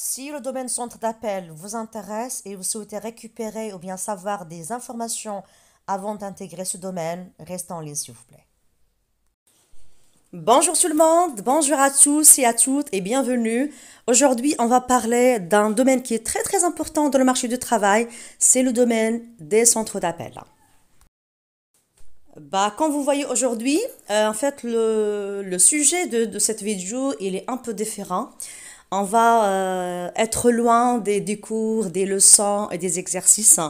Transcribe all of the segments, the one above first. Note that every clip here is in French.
Si le domaine centre d'appel vous intéresse et vous souhaitez récupérer ou bien savoir des informations avant d'intégrer ce domaine, restez en ligne s'il vous plaît. Bonjour tout le monde, bonjour à tous et à toutes et bienvenue. Aujourd'hui, on va parler d'un domaine qui est très très important dans le marché du travail, c'est le domaine des centres d'appel. Bah, comme vous voyez aujourd'hui, euh, en fait, le, sujet de, de, cette vidéo, il est un peu différent on va euh, être loin des, cours, des leçons et des exercices.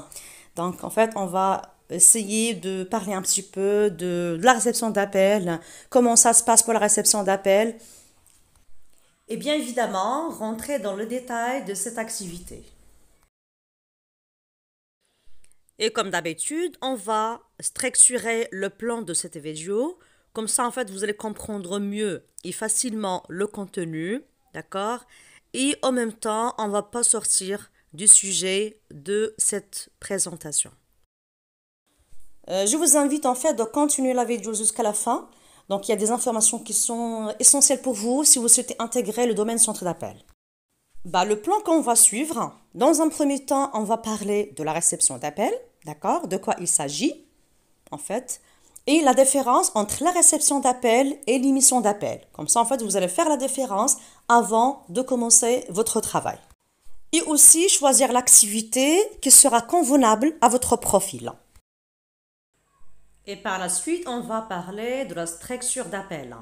Donc en fait, on va essayer de parler un petit peu de, de la réception d'appel, comment ça se passe pour la réception d'appels. Et bien évidemment, rentrer dans le détail de cette activité. Et comme d'habitude, on va structurer le plan de cette vidéo. Comme ça, en fait, vous allez comprendre mieux et facilement le contenu D'accord Et en même temps, on ne va pas sortir du sujet de cette présentation. Euh, je vous invite en fait de continuer la vidéo jusqu'à la fin. Donc il y a des informations qui sont essentielles pour vous si vous souhaitez intégrer le domaine centre d'appel. Bah, le plan qu'on va suivre, dans un premier temps, on va parler de la réception d'appel, d'accord De quoi il s'agit, en fait et la différence entre la réception d'appel et l'émission d'appel. Comme ça, en fait, vous allez faire la différence avant de commencer votre travail. Et aussi choisir l'activité qui sera convenable à votre profil. Et par la suite, on va parler de la structure d'appel.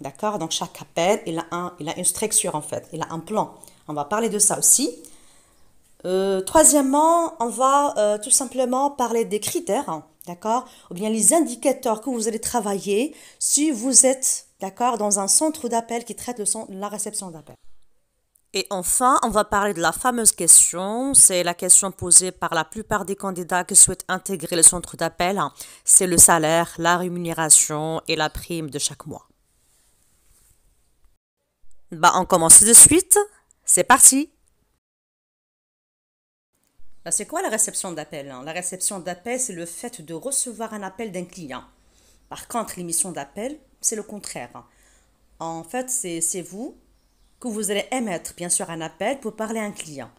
D'accord Donc chaque appel, il a, une structure en fait, il a un plan. On va parler de ça aussi. Euh, troisièmement, on va euh, tout simplement parler des critères d'accord Ou bien les indicateurs que vous allez travailler si vous êtes, d'accord, dans un centre d'appel qui traite son, la réception d'appel. Et enfin, on va parler de la fameuse question. C'est la question posée par la plupart des candidats qui souhaitent intégrer le centre d'appel. C'est le salaire, la rémunération et la prime de chaque mois. Bah, on commence de suite. C'est parti. Euh, c'est quoi la réception d'appel hein? La réception d'appel, c'est le fait de recevoir un appel d'un client. Par contre, l'émission d'appel, c'est le contraire. Hein. En fait, c'est vous que vous allez émettre, bien sûr, un appel pour parler à un client,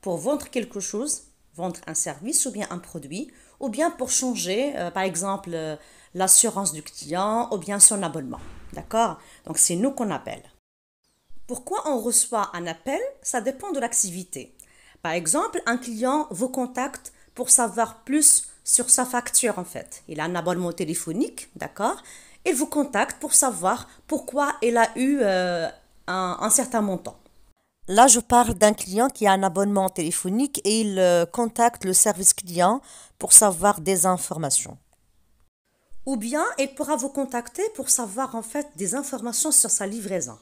pour vendre quelque chose, vendre un service ou bien un produit, ou bien pour changer, euh, par exemple, euh, l'assurance du client ou bien son abonnement. D'accord Donc, c'est nous qu'on appelle. Pourquoi on reçoit un appel Ça dépend de l'activité. Par exemple, un client vous contacte pour savoir plus sur sa facture en fait. Il a un abonnement téléphonique, d'accord Il vous contacte pour savoir pourquoi il a eu euh, un, certain montant. Là, je parle d'un client qui a un abonnement téléphonique et il euh, contacte le service client pour savoir des informations. Ou bien, il pourra vous contacter pour savoir en fait des informations sur sa livraison.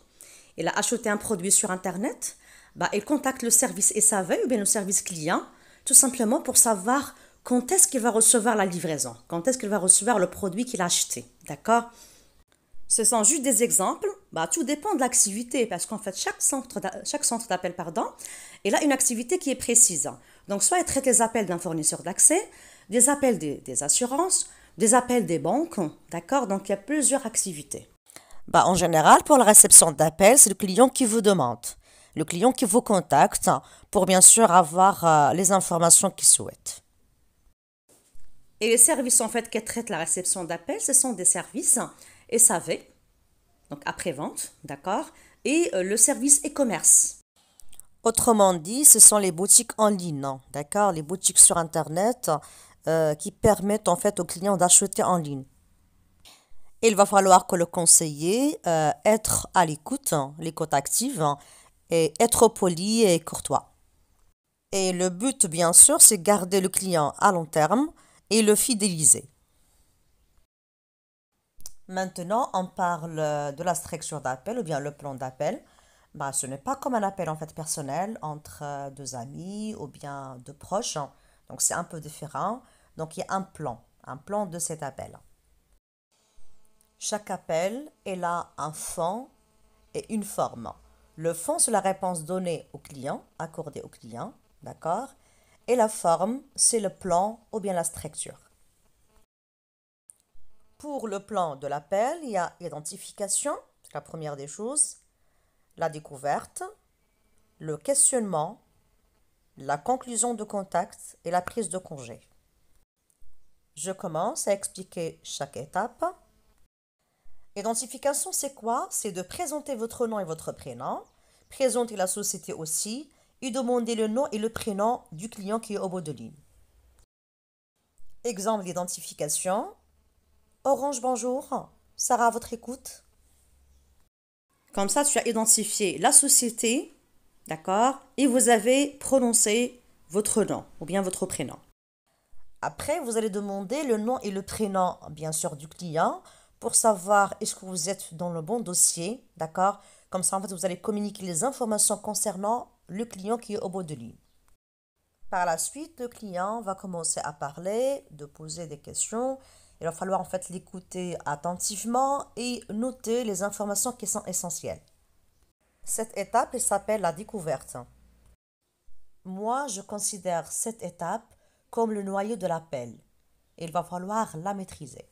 Il a acheté un produit sur Internet, il bah, contacte le service SAV ou bien le service client, tout simplement pour savoir quand est-ce qu'il va recevoir la livraison, quand est-ce qu'il va recevoir le produit qu'il a acheté. D'accord Ce sont juste des exemples. Bah, tout dépend de l'activité, parce qu'en fait, chaque centre, d'appel, pardon, il a une activité qui est précise. Donc, soit il traite les appels d'un fournisseur d'accès, des appels des, assurances, des appels des banques, d'accord Donc, il y a plusieurs activités. Bah, en général, pour la réception d'appels, c'est le client qui vous demande le client qui vous contacte pour bien sûr avoir euh, les informations qu'il souhaite. Et les services en fait qui traitent la réception d'appels, ce sont des services SAV, donc après-vente, d'accord, et euh, le service e-commerce. Autrement dit, ce sont les boutiques en ligne, d'accord, les boutiques sur Internet euh, qui permettent en fait au client d'acheter en ligne. Il va falloir que le conseiller euh, être à l'écoute, hein, l'écoute active, hein, et être poli et courtois. Et le but, bien sûr, c'est garder le client à long terme et le fidéliser. Maintenant, on parle de la structure d'appel ou bien le plan d'appel. Bah, ce n'est pas comme un appel en fait personnel entre euh, deux amis ou bien deux proches. Hein. Donc c'est un peu différent. Donc il y a un plan, un plan de cet appel. Chaque appel est là un fond et une forme. Le fond, c'est la réponse donnée au client, accordée au client, d'accord Et la forme, c'est le plan ou bien la structure. Pour le plan de l'appel, il y a identification, c'est la première des choses, la découverte, le questionnement, la conclusion de contact et la prise de congé. Je commence à expliquer chaque étape. Identification, c'est quoi C'est de présenter votre nom et votre prénom, présenter la société aussi, et demander le nom et le prénom du client qui est au bout de ligne. Exemple d'identification. Orange, bonjour. Sarah, à votre écoute. Comme ça, tu as identifié la société, d'accord Et vous avez prononcé votre nom ou bien votre prénom. Après, vous allez demander le nom et le prénom, bien sûr, du client pour savoir est-ce que vous êtes dans le bon dossier, d'accord Comme ça, en fait, vous allez communiquer les informations concernant le client qui est au bout de lui. Par la suite, le client va commencer à parler, de poser des questions. Il va falloir en fait l'écouter attentivement et noter les informations qui sont essentielles. Cette étape, s'appelle la découverte. Moi, je considère cette étape comme le noyau de l'appel. Il va falloir la maîtriser.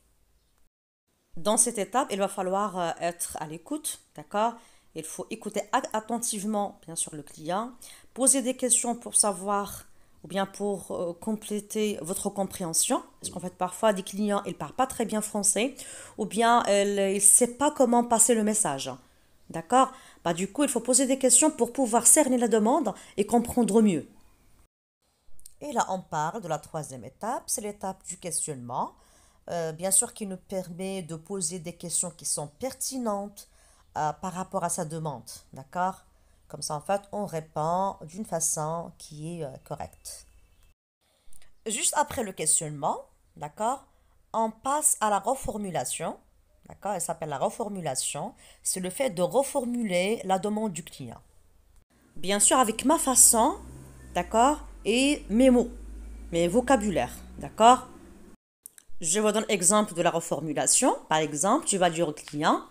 Dans cette étape, il va falloir euh, être à l'écoute, d'accord Il faut écouter attentivement, bien sûr, le client, poser des questions pour savoir ou bien pour euh, compléter votre compréhension. Parce qu'en fait, parfois, des clients, ils ne parlent pas très bien français, ou bien ils ne savent pas comment passer le message. D'accord bah, Du coup, il faut poser des questions pour pouvoir cerner la demande et comprendre mieux. Et là, on parle de la troisième étape, c'est l'étape du questionnement. Euh, bien sûr qui nous permet de poser des questions qui sont pertinentes euh, par rapport à sa demande, d'accord Comme ça, en fait, on répond d'une façon qui est euh, correcte. Juste après le questionnement, d'accord On passe à la reformulation, d'accord Elle s'appelle la reformulation. C'est le fait de reformuler la demande du client. Bien sûr, avec ma façon, d'accord Et mes mots, mes vocabulaires, d'accord je vous donne l'exemple de la reformulation. Par exemple, tu vas dire au client,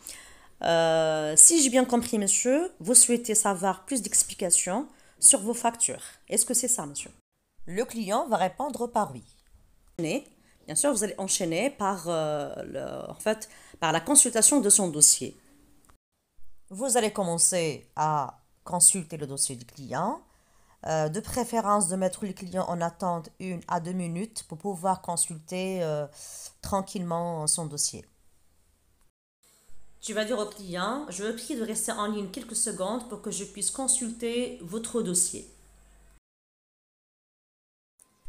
euh, si j'ai bien compris, monsieur, vous souhaitez savoir plus d'explications sur vos factures. Est-ce que c'est ça, monsieur Le client va répondre par oui. Bien sûr, vous allez enchaîner par, euh, fait, par la consultation de son dossier. Vous allez commencer à consulter le dossier du client euh, de préférence de mettre le client en attente une à deux minutes pour pouvoir consulter euh, tranquillement son dossier. Tu vas dire au client, je veux prie de rester en ligne quelques secondes pour que je puisse consulter votre dossier.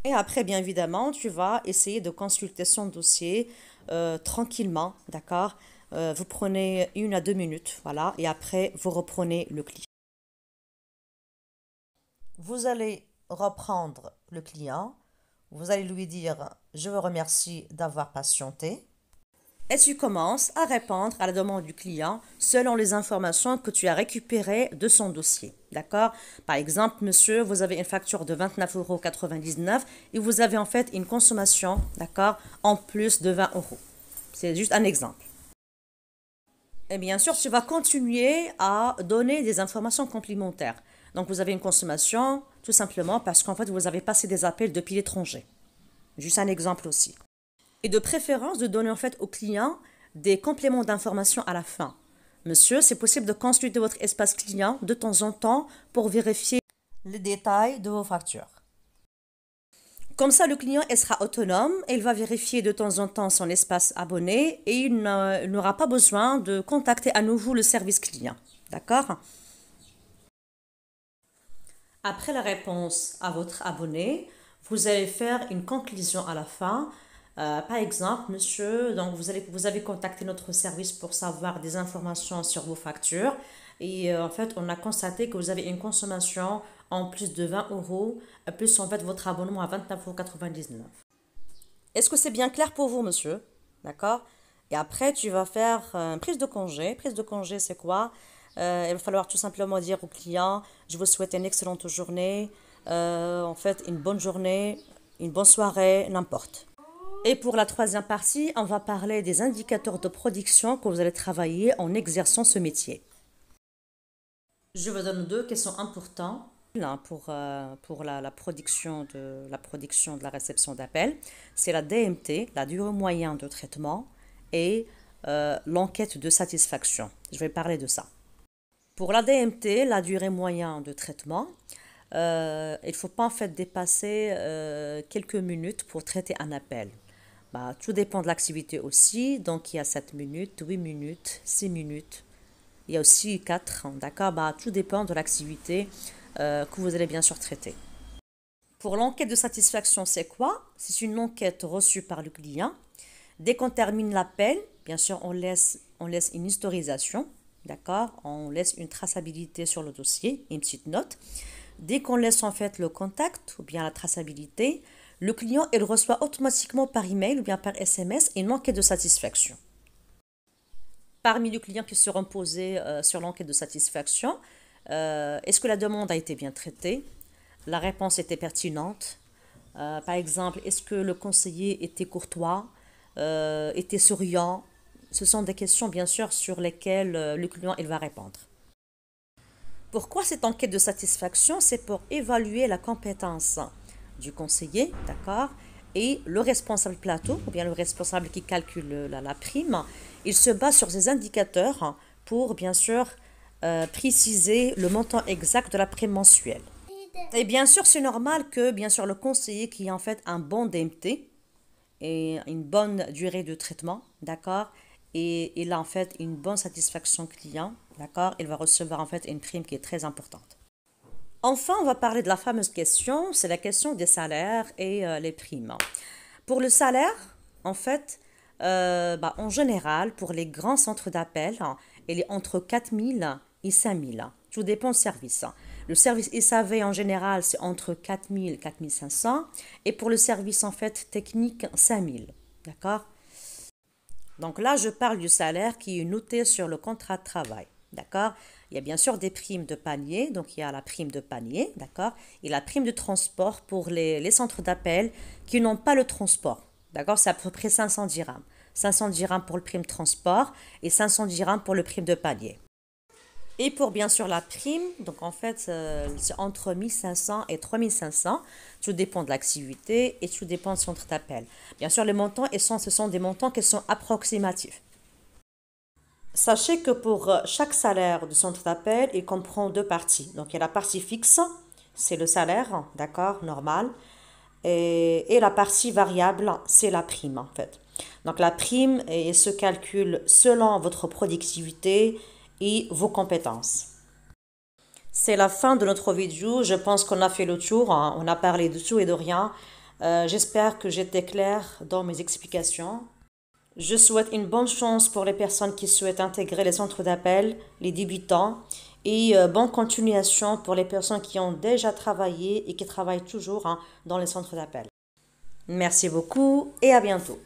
Et après, bien évidemment, tu vas essayer de consulter son dossier euh, tranquillement, d'accord Vous prenez une à deux minutes, voilà, et après, vous reprenez le client vous allez reprendre le client, vous allez lui dire Je vous remercie d'avoir patienté. Et tu commences à répondre à la demande du client selon les informations que tu as récupérées de son dossier. D'accord Par exemple, monsieur, vous avez une facture de 29,99 euros et vous avez en fait une consommation, d'accord, en plus de 20 euros. C'est juste un exemple. Et bien sûr, tu vas continuer à donner des informations complémentaires. Donc vous avez une consommation tout simplement parce qu'en fait vous avez passé des appels depuis l'étranger. Juste un exemple aussi. Et de préférence de donner en fait au client des compléments d'information à la fin. Monsieur, c'est possible de consulter votre espace client de temps en temps pour vérifier les détails de vos factures. Comme ça, le client sera autonome, il va vérifier de temps en temps son espace abonné et il n'aura pas besoin de contacter à nouveau le service client. D'accord après la réponse à votre abonné, vous allez faire une conclusion à la fin. Euh, par exemple, monsieur, donc vous, allez, vous avez contacté notre service pour savoir des informations sur vos factures. Et euh, en fait, on a constaté que vous avez une consommation en plus de 20 euros, euh, plus en fait votre abonnement à 29,99 euros. Est-ce que c'est bien clair pour vous, monsieur D'accord Et après, tu vas faire une prise de congé. Prise de congé, c'est quoi euh, il va falloir tout simplement dire au client, je vous souhaite une excellente journée, euh, en fait une bonne journée, une bonne soirée, n'importe. Et pour la troisième partie, on va parler des indicateurs de production que vous allez travailler en exerçant ce métier. Je vous donne deux questions importantes hein, pour, L'un euh, pour la, production de, la production de la réception d'appels. C'est la DMT, la durée moyenne de traitement, et l'enquête de satisfaction. Je vais parler de ça. Pour la DMT, la durée moyenne de traitement, euh, il ne faut pas en fait dépasser euh, quelques minutes pour traiter un appel. Bah, tout dépend de l'activité aussi, donc il y a 7 minutes, 8 minutes, 6 minutes, il y a aussi 4 hein, d'accord bah, Tout dépend de l'activité euh, que vous allez bien sûr traiter. Pour l'enquête de satisfaction, c'est quoi C'est une enquête reçue par le client. Dès qu'on termine l'appel, bien sûr, on laisse, on laisse une historisation D'accord On laisse une traçabilité sur le dossier, une petite note. Dès qu'on laisse en fait le contact ou bien la traçabilité, le client il reçoit automatiquement par email ou bien par SMS une enquête de satisfaction. Parmi les clients qui seront posés euh, sur l'enquête de satisfaction, euh, est-ce que la demande a été bien traitée La réponse était pertinente euh, Par exemple, est-ce que le conseiller était courtois Était souriant ce sont des questions bien sûr sur lesquelles euh, le client il va répondre. Pourquoi cette enquête de satisfaction C'est pour évaluer la compétence du conseiller, d'accord Et le responsable plateau, ou bien le responsable qui calcule euh, la, prime, il se base sur ces indicateurs pour bien sûr euh, préciser le montant exact de la prime mensuelle. Et bien sûr, c'est normal que bien sûr le conseiller qui a en fait un bon DMT et une bonne durée de traitement, d'accord, et il a en fait une bonne satisfaction client, d'accord Il va recevoir en fait une prime qui est très importante. Enfin, on va parler de la fameuse question, c'est la question des salaires et euh, les primes. Pour le salaire, en fait, euh, bah, en général, pour les grands centres d'appel, il est entre 4 000 et 5 000. Tout dépend du service. Le service SAV en général, c'est entre 4 000 et 4 500. Et pour le service en fait technique, 5 000. D'accord donc là, je parle du salaire qui est noté sur le contrat de travail. D'accord Il y a bien sûr des primes de panier, donc il y a la prime de panier, d'accord Et la prime de transport pour les, centres d'appel qui n'ont pas le transport. D'accord C'est à peu près 500 dirhams. 500 dirhams pour le prime transport et 500 dirhams pour le prime de panier. Et pour bien sûr la prime, donc en fait, euh, c'est entre 1500 et 3500. Tout dépend de l'activité et tout dépend du centre d'appel. Bien sûr, les montants, et sont, ce sont des montants qui sont approximatifs. Sachez que pour euh, chaque salaire du centre d'appel, il comprend deux parties. Donc, il y a la partie fixe, c'est le salaire, d'accord, normal. Et, et, la partie variable, c'est la prime, en fait. Donc, la prime elle se calcule selon votre productivité, et vos compétences. C'est la fin de notre vidéo. Je pense qu'on a fait le tour. Hein. On a parlé de tout et de rien. Euh, j'espère que j'étais clair dans mes explications. Je souhaite une bonne chance pour les personnes qui souhaitent intégrer les centres d'appel, les débutants, et euh, bonne continuation pour les personnes qui ont déjà travaillé et qui travaillent toujours hein, dans les centres d'appel. Merci beaucoup et à bientôt.